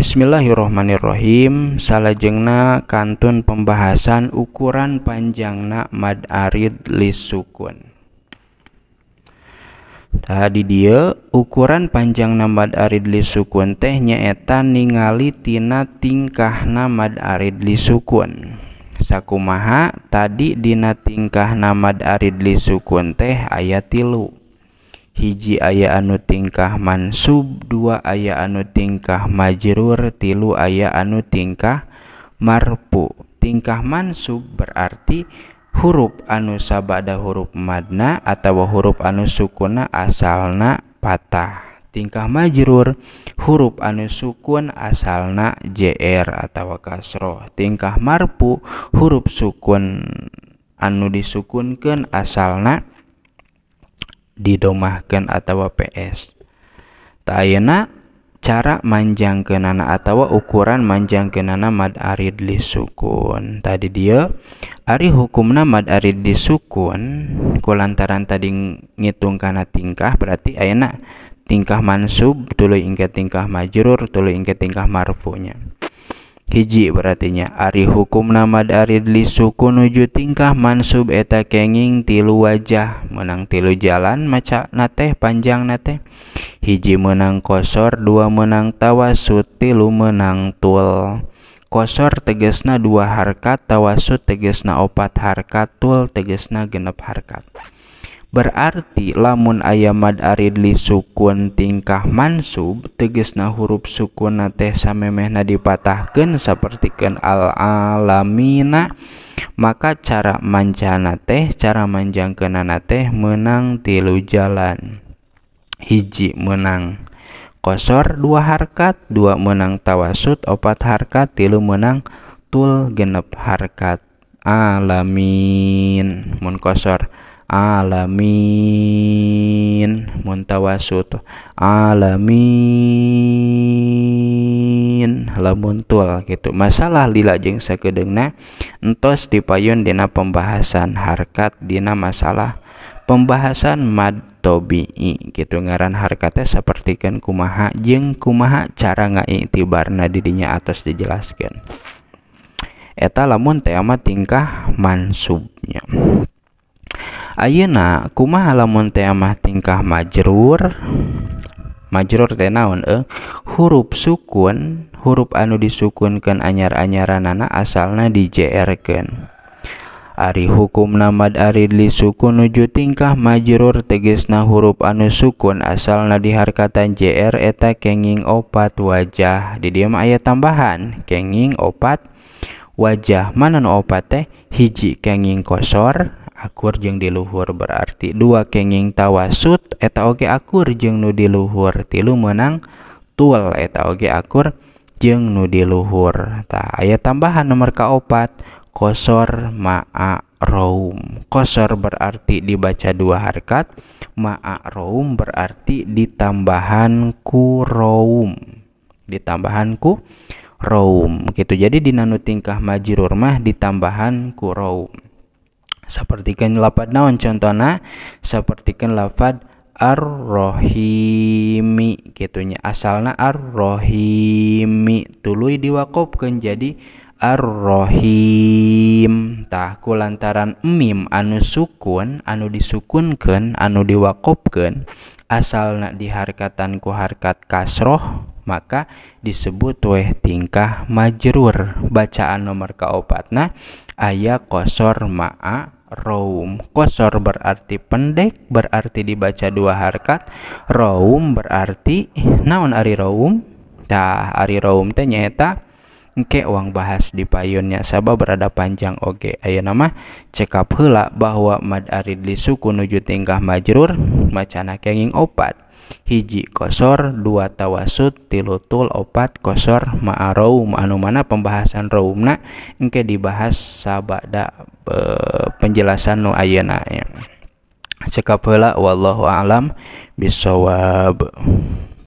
Bismillahirrohmanirrohim salajengna kantun pembahasan ukuran panjangna mad arid sukun. tadi dia ukuran panjang mad arid sukun teh nyeta ningali tina tingkah mad arid sukun. sakumaha tadi dina tingkah mad arid sukun teh ayat tilu i aya anu tingkah manub dua ayah anu tingkah majurr tilu ayah anu tingkah marpu tingkah manub berarti huruf anusabadah huruf Mana atau huruf anu sukunna asalna patah tingkah majurru huruf anu sukun asalna j atau kasro tingkah marpu huruf sukun anu disuku ke asal na didomahkan atau PS tayena cara manjang kenana atau ukuran manjang kenana mad arid disukun tadi dia ari hukumna mad arid disukun kulantaran tadi ngitung karena tingkah berarti ayana tingkah mansub tulu ingke tingkah majrur tulu ingke tingkah marfunya hiji berartinya Ari hukum nama dari lisuku nuju tingkah mansub eta kenging tilu wajah menang tilu jalan maca nateh panjang nateh hiji menang kosor dua menang tawasut tilu menang tul kosor tegesna dua harkat tawasut tegesna opat harkat tul tegesna genep harkat Berarti lamun ayamad aridli sukun tingkah mansub tegesna huruf sukun teh samemehna dipatahkan seperti kan al alamina maka cara manjana teh cara manjang kenana teh menang tilu jalan hiji menang kosor dua harkat dua menang tawasud opat harkat tilu menang tul genep harkat alamin mun kosor alamin muntawasut alamin lamuntul gitu masalah lila jeng sakedengna entos dipayun dina pembahasan harkat dina masalah pembahasan mad tobi'i gitu ngaran harkatnya seperti kan kumaha jeng kumaha cara ngai ngaiktibarna didinya atas dijelaskan eta lamun tema tingkah mansubnya a na kuma aala munte amah tingkah majur majurur tenaun e eh? huruf sukun huruf anu disukunken anyar-aran naana asal nadi jken Ari hukum namad ariili sukun nuju tingkah majurur teges na huruf anu sukun asal nadi harkaan j tekenging opat wajah Did dia ayah tambahan keging opat wajah manan opat teh hijjikenging kosor, akur di luhur berarti dua kenging tawasut eta oge akur jeng nu di luhur, tilu menang tul eta oge akur jeng nu di luhur. ta aya tambahan nomor kaopat kosor roum kosor berarti dibaca dua harkat roum berarti ditambahan ku roum ditambahan ku roum gitu jadi dinanu tingkah majirur mah ditambahan ku roum sepertikan lafad naon contohnya sepertikan lafad ar-rohimi gitunya asalnya ar-rohimi tuluy diwakopkeun jadi ar-rohim tahku lantaran mim anu sukun anu disukunkan anu diwakopkan asalna diharkatan ku harkat kasroh maka disebut weh tingkah majrur bacaan nomor kaopatna ayah kosor ma'a Roum kosor berarti pendek berarti dibaca dua harkat Roum berarti naon Ari Raum dah Ari Raum teh nyeta engke uang bahas di payunnya sabah berada panjang oke ayo nama cekap hela bahwa mad arid li suku nuju tingkah majrur macana kenging opat hiji kosor dua tawasud tilutul opat kosor ma'arum anu mana pembahasan raumna engke dibahas sabada Eh, penjelasan nu ayeuna ya. Cekap heula wallahu alam bisawab.